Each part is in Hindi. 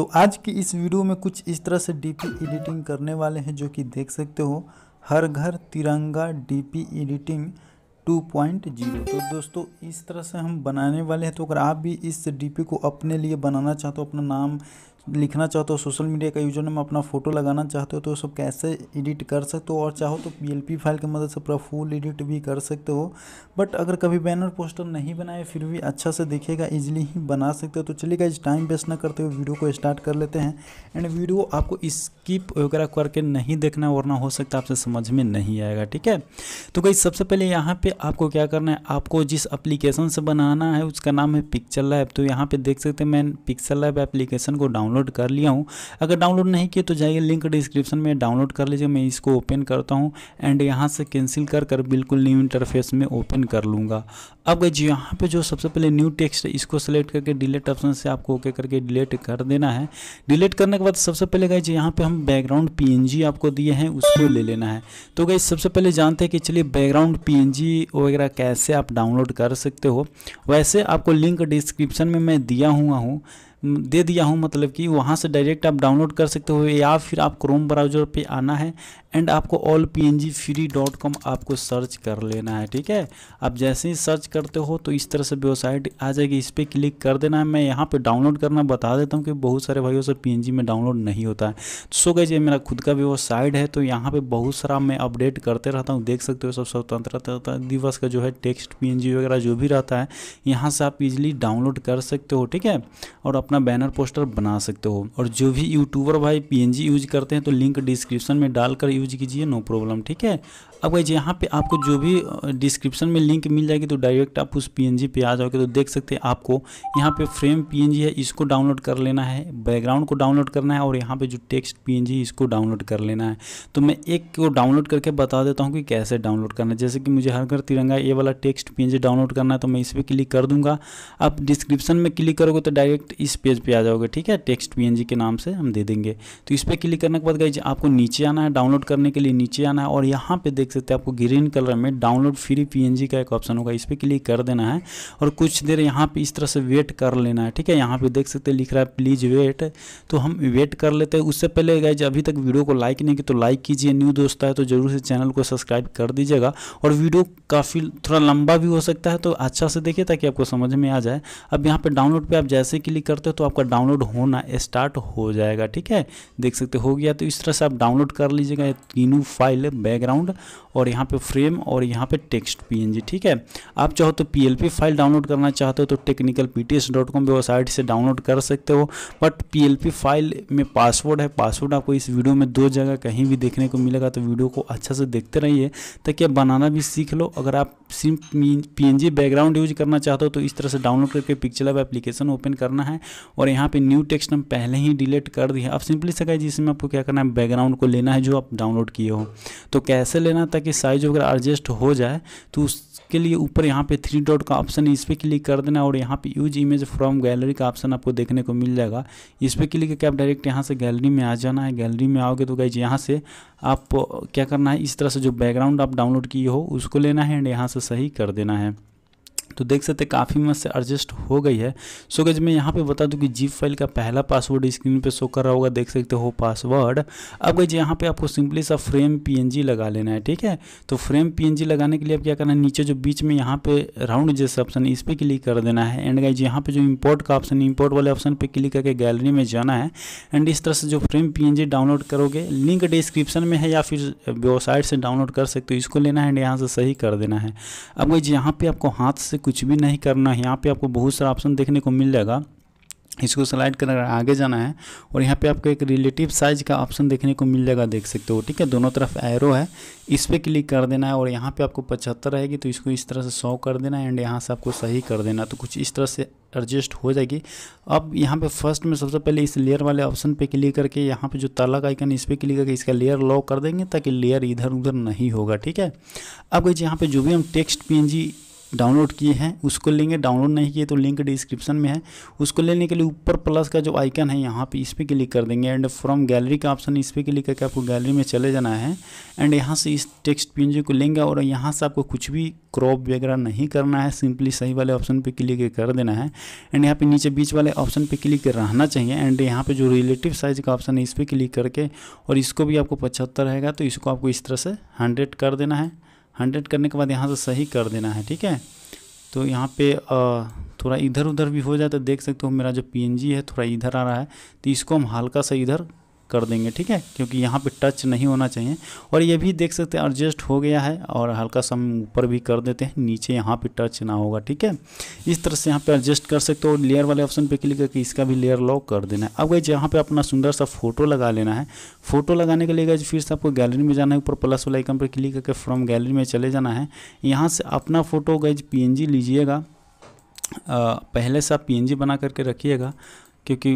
तो आज की इस वीडियो में कुछ इस तरह से डीपी एडिटिंग करने वाले हैं जो कि देख सकते हो हर घर तिरंगा डीपी एडिटिंग 2.0 तो दोस्तों इस तरह से हम बनाने वाले हैं तो अगर आप भी इस डीपी को अपने लिए बनाना चाहते हो अपना नाम लिखना चाहते हो तो सोशल मीडिया का यूजर नेम अपना फ़ोटो लगाना चाहते हो तो सब कैसे एडिट कर सकते हो और चाहो तो पी फाइल की मदद से पूरा फुल एडिट भी कर सकते हो बट अगर कभी बैनर पोस्टर नहीं बनाए फिर भी अच्छा से दिखेगा ईजिली ही बना सकते हो तो चलिएगा इस टाइम वेस्ट ना करते हुए वीडियो को स्टार्ट कर लेते हैं एंड वीडियो आपको स्किप वगैरह करके नहीं देखना वरना हो सकता आपसे समझ में नहीं आएगा ठीक है तो कहीं सबसे पहले यहाँ पर आपको क्या करना है आपको जिस अप्लीकेशन से बनाना है उसका नाम है पिक्चर लैब तो यहाँ पर देख सकते हैं मैं पिक्चर लैब एप्लीकेशन को डाउन डाउनलोड कर लिया हूँ अगर डाउनलोड नहीं किया तो जाइए लिंक डिस्क्रिप्शन में डाउनलोड कर लीजिए मैं इसको ओपन करता हूँ एंड यहाँ से कैंसिल कर कर बिल्कुल न्यू इंटरफेस में ओपन कर लूँगा अब जी यहाँ पे जो सबसे पहले न्यू टेक्स्ट है इसको सेलेक्ट करके डिलीट ऑप्शन से आपको ओके करके डिलीट कर देना है डिलीट करने के बाद सबसे पहले गए जी यहाँ पे हम बैकग्राउंड पी आपको दिए हैं उसको ले लेना है तो गई सबसे पहले जानते हैं कि चलिए बैकग्राउंड पी वगैरह कैसे आप डाउनलोड कर सकते हो वैसे आपको लिंक डिस्क्रिप्शन में मैं दिया हुआ हूँ दे दिया हूँ मतलब कि वहाँ से डायरेक्ट आप डाउनलोड कर सकते हो या फिर आप क्रोम ब्राउज़र पे आना है एंड आपको all P N G free dot com आपको सर्च कर लेना है ठीक है आप जैसे ही सर्च करते हो तो इस तरह से वेबसाइट आ जाएगी इस पर क्लिक कर देना है मैं यहाँ पे डाउनलोड करना बता देता हूँ कि बहुत सारे भाइयों से पी एन जी में डाउनलोड नहीं होता है सो गई ये मेरा खुद का वेबसाइट है तो यहाँ पर बहुत सारा मैं अपडेट करते रहता हूँ देख सकते हो सब स्वतंत्रता दिवस का जो है टेक्स्ट पी एन जी वगैरह जो भी रहता है यहाँ से आप इजिली डाउनलोड कर सकते हो ठीक है और अपना बैनर पोस्टर बना सकते हो और जो भी यूट्यूबर भाई पी एन जी यूज करते हैं तो लिंक डिस्क्रिप्शन में डालकर यूज कीजिए नो प्रॉब्लम ठीक है अब गाइज यहाँ पे आपको जो भी डिस्क्रिप्शन में लिंक मिल जाएगी तो डायरेक्ट आप उस पीएनजी पे आ जाओगे तो देख सकते हैं आपको यहाँ पे फ्रेम पीएनजी है इसको डाउनलोड कर लेना है बैकग्राउंड को डाउनलोड करना है और यहाँ पे जो टेक्स्ट पीएनजी इसको डाउनलोड कर लेना है तो मैं एक को डाउनलोड करके बता देता हूँ कि कैसे डाउनलोड करना है जैसे कि मुझे हर घर तिरंगा ये वाला टेक्स्ट पी डाउनलोड करना है तो मैं इस पर क्लिक कर दूँगा आप डिस्क्रिप्शन में क्लिक करोगे तो डायरेक्ट इस पेज पर आ जाओगे ठीक है टेक्स्ट पी के नाम से हम दे देंगे तो इस पर क्लिक करने के बाद गाइज आपको नीचे आना है डाउनलोड करने के लिए नीचे आना है और यहाँ पर देख देख सकते हैं आपको ग्रीन कलर में डाउनलोड फ्री पी का एक ऑप्शन होगा इस पर क्लिक कर देना है और कुछ देर यहाँ पे इस तरह से वेट कर लेना है ठीक है यहाँ पे देख सकते हैं लिख रहा है प्लीज़ वेट तो हम वेट कर लेते हैं उससे पहले गाइज अभी तक वीडियो को लाइक नहीं की तो लाइक कीजिए न्यू दोस्त है तो जरूर से चैनल को सब्सक्राइब कर दीजिएगा और वीडियो काफ़ी थोड़ा लंबा भी हो सकता है तो अच्छा से देखिए ताकि आपको समझ में आ जाए अब यहाँ पर डाउनलोड पर आप जैसे क्लिक करते हो तो आपका डाउनलोड होना स्टार्ट हो जाएगा ठीक है देख सकते हो गया तो इस तरह से आप डाउनलोड कर लीजिएगा तीनों फाइल बैकग्राउंड और यहाँ पे फ्रेम और यहाँ पे टेक्स्ट पी ठीक है आप चाहो तो पी फाइल डाउनलोड करना चाहते हो तो टेक्निकल पी वेबसाइट से डाउनलोड कर सकते हो बट पी फाइल में पासवर्ड है पासवर्ड आपको इस वीडियो में दो जगह कहीं भी देखने को मिलेगा तो वीडियो को अच्छा से देखते रहिए ताकि तो आप बनाना भी सीख लो अगर आप सिम पी बैकग्राउंड यूज करना चाहते हो तो इस तरह से डाउनलोड करके पिक्चर अब एप्लीकेशन ओपन करना है और यहाँ पर न्यू टेक्स्ट हम पहले ही डिलीट कर दिया आप सिंपली से जिसमें आपको क्या करना है बैकग्राउंड को लेना है जो आप डाउनलोड किए हो तो कैसे लेना ताकि साइज वगैरह एडजस्ट हो जाए तो उसके लिए ऊपर यहाँ पे थ्री डॉट का ऑप्शन इस पर क्लिक कर देना और यहाँ पे यूज इमेज फ्रॉम गैलरी का ऑप्शन आपको देखने को मिल जाएगा इस पर क्लिक करके आप डायरेक्ट यहाँ से गैलरी में आ जाना है गैलरी में आओगे तो गाइज यहाँ से आप क्या करना है इस तरह से जो बैकग्राउंड आप डाउनलोड किए हो उसको लेना है एंड यहाँ से सही कर देना है तो देख सकते हैं काफ़ी मस्त से एडजस्ट हो गई है सो गज मैं यहाँ पे बता दूँ कि जीप फाइल का पहला पासवर्ड स्क्रीन पे शो कर रहा होगा देख सकते हो पासवर्ड अब गज यहाँ पे आपको सिंपली सा फ्रेम पीएनजी लगा लेना है ठीक है तो फ्रेम पीएनजी लगाने के लिए अब क्या करना है नीचे जो बीच में यहाँ पे राउंड जैसे ऑप्शन इस पर क्लिक कर देना है एंड जी यहाँ पे जो इम्पोर्ट का ऑप्शन इम्पोर्ट वाले ऑप्शन पर क्लिक करके गैलरी में जाना है एंड इस तरह से जो फ्रेम पी डाउनलोड करोगे लिंक डिस्क्रिप्शन में है या फिर वेबसाइट से डाउनलोड कर सकते हो इसको लेना है एंड यहाँ से सही कर देना है अब गज यहाँ पर आपको हाथ से कुछ भी नहीं करना है यहाँ पे आपको बहुत सारा ऑप्शन देखने को मिल जाएगा इसको स्लाइड कर आगे जाना है और यहाँ पे आपको एक रिलेटिव साइज का ऑप्शन देखने को मिल जाएगा देख सकते हो ठीक है दोनों तरफ एरो है इस पर क्लिक कर देना है और यहाँ पे आपको पचहत्तर रहेगी तो इसको इस तरह से सौ कर देना है एंड यहाँ से आपको सही कर देना तो कुछ इस तरह से एडजस्ट हो जाएगी अब यहाँ पे फर्स्ट में सबसे पहले इस लेयर वाले ऑप्शन पे क्लिक करके यहाँ पे जो ताला का आइकन इस पर क्लिक करके इसका लेयर लॉक कर देंगे ताकि लेयर इधर उधर नहीं होगा ठीक है अब यहाँ पे जो भी हम टेक्स्ट पी डाउनलोड किए हैं उसको लेंगे डाउनलोड नहीं किए तो लिंक डिस्क्रिप्शन में है उसको लेने के लिए ऊपर प्लस का जो आइकन है यहाँ पे इस पर क्लिक कर देंगे एंड फ्रॉम गैलरी का ऑप्शन इस पर क्लिक करके आपको गैलरी में चले जाना है एंड यहाँ से इस टेक्स्ट पी को लेंगे और यहाँ से आपको कुछ भी क्रॉप वगैरह नहीं करना है सिंपली सही वाले ऑप्शन पर क्लिक कर देना है एंड यहाँ पर नीचे बीच वाले ऑप्शन पर क्लिक रहना चाहिए एंड यहाँ पर जो रिलेटिव साइज़ का ऑप्शन है इस पर क्लिक करके और इसको भी आपको पचहत्तर रहेगा तो इसको आपको इस तरह से हंड्रेड कर देना है हंड्रेड करने के बाद यहाँ से सही कर देना है ठीक है तो यहाँ पे थोड़ा इधर उधर भी हो जाए तो देख सकते हो मेरा जो पी है थोड़ा इधर आ रहा है तो इसको हम हल्का सा इधर कर देंगे ठीक है क्योंकि यहाँ पे टच नहीं होना चाहिए और ये भी देख सकते हैं एडजस्ट हो गया है और हल्का सा हम ऊपर भी कर देते हैं नीचे यहाँ पे टच ना होगा ठीक है इस तरह से यहाँ पे एडजस्ट कर सकते हो लेयर वाले ऑप्शन पे क्लिक करके इसका भी लेयर लॉक कर देना है अब गई यहाँ पर अपना सुंदर सा फोटो लगा लेना है फोटो लगाने के लिए गए फिर से आपको गैलरी में जाना है ऊपर प्लस वाला आइकन पर क्लिक करके फ्रॉम गैलरी में चले जाना है यहाँ से अपना फ़ोटो गए पी लीजिएगा पहले से आप पी बना करके रखिएगा क्योंकि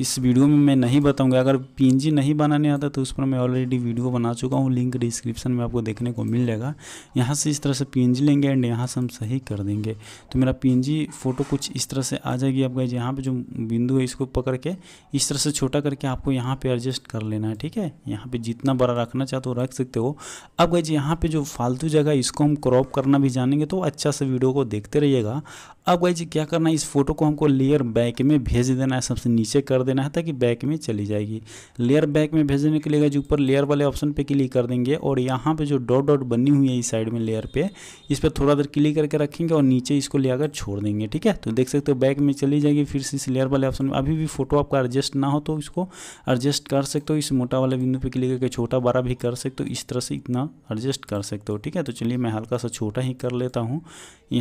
इस वीडियो में मैं नहीं बताऊंगा अगर पीएनजी नहीं बनाने आता तो उस पर मैं ऑलरेडी वीडियो बना चुका हूँ लिंक डिस्क्रिप्शन में आपको देखने को मिल जाएगा यहाँ से इस तरह से पीएनजी लेंगे एंड यहाँ से हम सही कर देंगे तो मेरा पीएनजी फ़ोटो कुछ इस तरह से आ जाएगी आपका यहाँ पर जो बिंदु है इसको पकड़ के इस तरह से छोटा करके आपको यहाँ पर एडजस्ट कर लेना है ठीक है यहाँ पर जितना बड़ा रखना चाहते हो तो रख सकते हो अब गए यहाँ पर जो फालतू जगह है इसको हम क्रॉप करना भी जानेंगे तो अच्छा से वीडियो को देखते रहिएगा अब गए क्या करना है इस फोटो को हमको लेयर बैक में भेज देना करना है सबसे नीचे कर देना है ताकि बैक में चली जाएगी लेयर बैक में भेजने के लिए जो ऊपर लेयर वाले ऑप्शन पे क्लिक कर देंगे और यहाँ पे जो डॉट डॉट बनी हुई है इस साइड में लेयर पे इस पर थोड़ा देर क्लिक करके रखेंगे और नीचे इसको ले आकर छोड़ देंगे ठीक है तो देख सकते हो बैक में चली जाएगी फिर से इस लेयर वाले ऑप्शन में अभी भी फोटो आपका एडजस्ट ना हो तो इसको एडजस्ट कर सकते हो इस मोटा वाले बिंदु पर क्लिक करके छोटा बड़ा भी कर सकते हो इस तरह से इतना एडजस्ट कर सकते हो ठीक है तो चलिए मैं हल्का सा छोटा ही कर लेता हूँ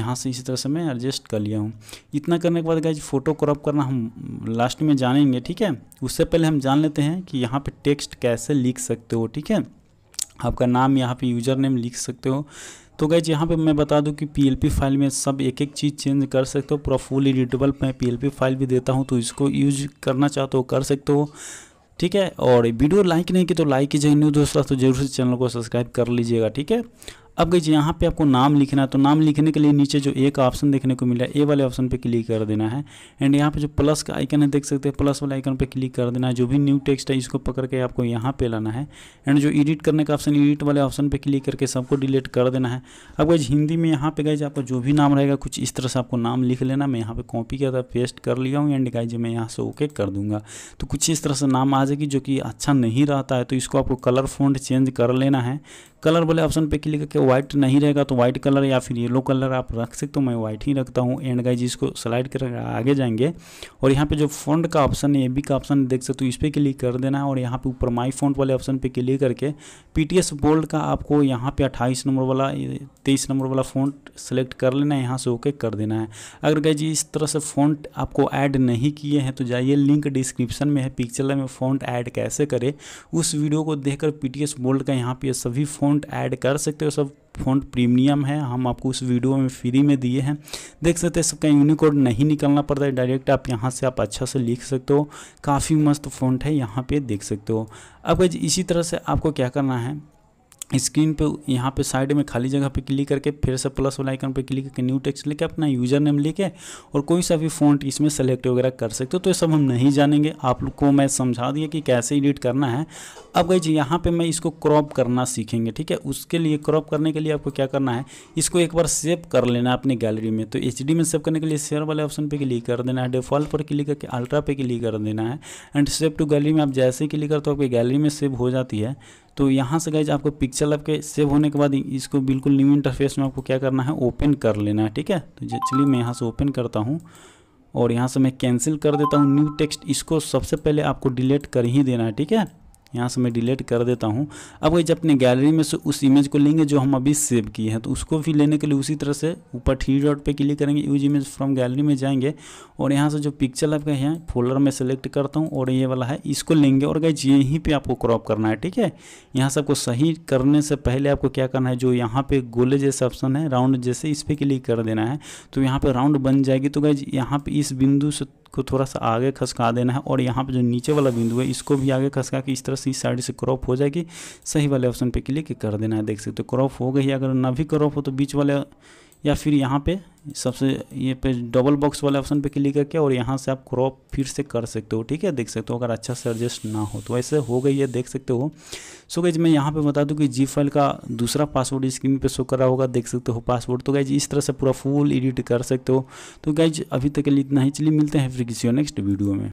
यहाँ से इसी तरह से मैं एडजस्ट कर लिया हूँ इतना करने के बाद गाइज फोटो क्रॉप करना हम लास्ट में जानेंगे ठीक है उससे पहले हम जान लेते हैं कि यहाँ पे टेक्स्ट कैसे लिख सकते हो ठीक है आपका नाम यहाँ पे यूज़र नेम लिख सकते हो तो गैज यहाँ पे मैं बता दूँ कि पी फाइल में सब एक एक चीज़ चेंज कर सकते हो पूरा फुल एडिटेबल मैं पी फाइल भी देता हूँ तो इसको यूज करना चाहते हो कर सकते हो ठीक है और वीडियो लाइक नहीं की तो लाइक कीजिए न्यू दोस्तों तो जरूर से चैनल को सब्सक्राइब कर लीजिएगा ठीक है अब गई यहाँ पे आपको नाम लिखना है तो नाम लिखने के लिए नीचे जो एक ऑप्शन देखने को मिला है ए वाले ऑप्शन पे क्लिक कर देना है एंड यहाँ पे जो प्लस का आइकन है देख सकते हैं प्लस वाले आइकन पे क्लिक कर देना है जो भी न्यू टेक्स्ट है इसको पकड़ के आपको यहाँ पे लाना है एंड जो एडिट करने का ऑप्शन एडिट वाले ऑप्शन पर क्लिक करके सबको डिलीट कर देना है अब गई हिंदी में यहाँ पे जी आपको जो भी नाम रहेगा कुछ इस तरह से आपको नाम लिख लेना मैं यहाँ पर कॉपी किया था पेस्ट कर लिया हूँ एंड गाइज मैं यहाँ से ओके कर दूंगा तो कुछ इस तरह से नाम आ जाएगी जो कि अच्छा नहीं रहता है तो इसको आपको कलर फोन चेंज कर लेना है कलर वाले ऑप्शन पे क्लिक करके व्हाइट नहीं रहेगा तो व्हाइट कलर या फिर येलो कलर आप रख सकते हो मैं व्हाइट ही रखता हूँ एंड गाइज इसको स्लाइड कर आगे जाएंगे और यहाँ पे जो फॉन्ट का ऑप्शन है ए बी का ऑप्शन देख सकते हो इस पर क्लिक कर देना है और यहाँ पे ऊपर माई फॉन्ट वाले ऑप्शन पे क्लिक करके पी टी बोल्ड का आपको यहाँ पे अट्ठाईस नंबर वाला तेईस नंबर वाला फॉन्ट सेलेक्ट कर लेना है यहाँ से ओके कर देना है अगर गाइज इस तरह से फॉन्ट आपको ऐड नहीं किए हैं तो जाइए लिंक डिस्क्रिप्शन में है पिक्चर में फॉन्ट ऐड कैसे करें उस वीडियो को देख पी टी एस बोल्ड का यहाँ पे सभी फ़ोन फ़ॉन्ट ऐड कर सकते हो सब फ़ॉन्ट प्रीमियम है हम आपको उस वीडियो में फ्री में दिए हैं देख सकते हैं सबका यूनिकोड नहीं निकलना पड़ता है डायरेक्ट आप यहाँ से आप अच्छा से लिख सकते हो काफ़ी मस्त फ़ॉन्ट है यहाँ पे देख सकते हो अब इसी तरह से आपको क्या करना है स्क्रीन पे यहाँ पे साइड में खाली जगह पे क्लिक करके फिर से प्लस वाला आइकन पे क्लिक करके न्यू टेक्स्ट लेके अपना यूज़र नेम लिखे और कोई सा भी फ़ॉन्ट इसमें सेलेक्ट वगैरह कर सकते हो तो ये सब हम नहीं जानेंगे आप लोग को मैं समझा दिया कि कैसे एडिट करना है अब गई जी यहाँ पर मैं इसको क्रॉप करना सीखेंगे ठीक है उसके लिए क्रॉप करने के लिए आपको क्या करना है इसको एक बार सेव कर लेना है अपनी गैलरी में तो एच में सेव करने के लिए शेयर वाले ऑप्शन पर क्लिक कर देना है डिफॉल्ट पर क्लिक करके अल्ट्रा पे क्लिक कर देना है एंड सेव टू गैलरी में आप जैसे ही क्लिक करते हो आपकी गैलरी में सेव हो जाती है तो यहाँ से गए आपको पिक्चर आपके सेव होने के बाद इसको बिल्कुल न्यू इंटरफेस में आपको क्या करना है ओपन कर लेना है ठीक है तो चलिए मैं यहाँ से ओपन करता हूँ और यहाँ से मैं कैंसिल कर देता हूँ न्यू टेक्स्ट इसको सबसे पहले आपको डिलीट कर ही देना है ठीक है यहाँ से मैं डिलीट कर देता हूँ अब जब अपने गैलरी में से उस इमेज को लेंगे जो हम अभी सेव किए हैं तो उसको भी लेने के लिए उसी तरह से ऊपर थ्री डॉट पे क्लिक करेंगे यूज इमेज फ्रॉम गैलरी में जाएंगे और यहाँ से जो पिक्चर आपका यहाँ फोल्डर में सेलेक्ट करता हूँ और ये वाला है इसको लेंगे और गाइज यहीं पर आपको क्रॉप करना है ठीक है यहाँ से आपको सही करने से पहले आपको क्या करना है जो यहाँ पर गोले जैसे ऑप्शन है राउंड जैसे इस पर क्लिक कर देना है तो यहाँ पर राउंड बन जाएगी तो गाइज यहाँ पर इस बिंदु से को थोड़ा सा आगे खसका देना है और यहाँ पर जो नीचे वाला बिंदु है इसको भी आगे खसका के इस तरह से इस साइड से क्रॉप हो जाएगी सही वाले ऑप्शन पर क्लिक कर देना है देख सकते हो क्रॉप हो गई अगर ना भी क्रॉप हो तो बीच वाले या फिर यहाँ पे सबसे ये पे डबल बॉक्स वाले ऑप्शन पे क्लिक करके और यहाँ से आप क्रॉप फिर से कर सकते हो ठीक है देख सकते हो अगर अच्छा से एडजस्ट ना हो तो ऐसे हो गई है देख सकते हो सो गई मैं यहाँ पे बता दूँ कि जी फाइल का दूसरा पासवर्ड स्क्रीन पे शो कर रहा होगा देख सकते हो पासवर्ड तो गई इस तरह से पूरा फुल एडिट कर सकते हो तो गई अभी तक के लिए इतना ही चलिए मिलते हैं फिर किसी नेक्स्ट वीडियो में